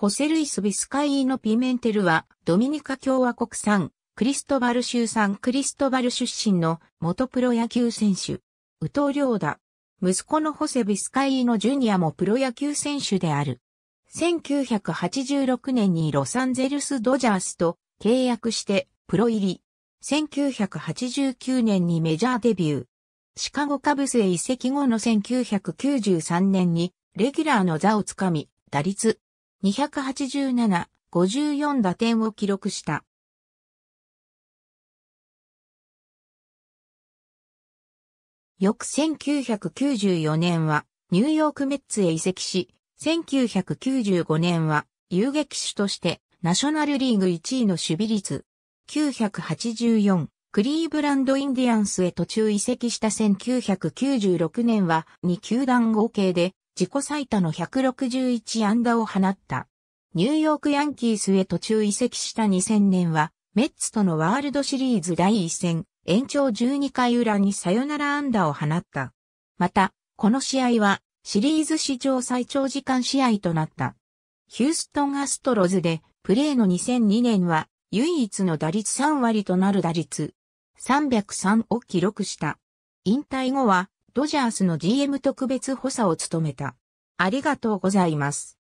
ホセルイス・ビスカイーノ・ピメンテルは、ドミニカ共和国産、クリストバル州産クリストバル出身の元プロ野球選手。ウトリョーダ。息子のホセ・ビスカイーノ・ジュニアもプロ野球選手である。1986年にロサンゼルス・ドジャースと契約してプロ入り。1989年にメジャーデビュー。シカゴカブスへ移籍後の1993年にレギュラーの座をつかみ、打率287、54打点を記録した。翌1994年はニューヨークメッツへ移籍し、1995年は遊撃手としてナショナルリーグ1位の守備率984クリーブランドインディアンスへ途中移籍した1996年は2球団合計で自己最多の161安打を放った。ニューヨークヤンキースへ途中移籍した2000年は、メッツとのワールドシリーズ第1戦、延長12回裏にサヨナラ安打を放った。また、この試合は、シリーズ史上最長時間試合となった。ヒューストンアストロズで、プレーの2002年は、唯一の打率3割となる打率、303を記録した。引退後は、ドジャースの GM 特別補佐を務めた。ありがとうございます。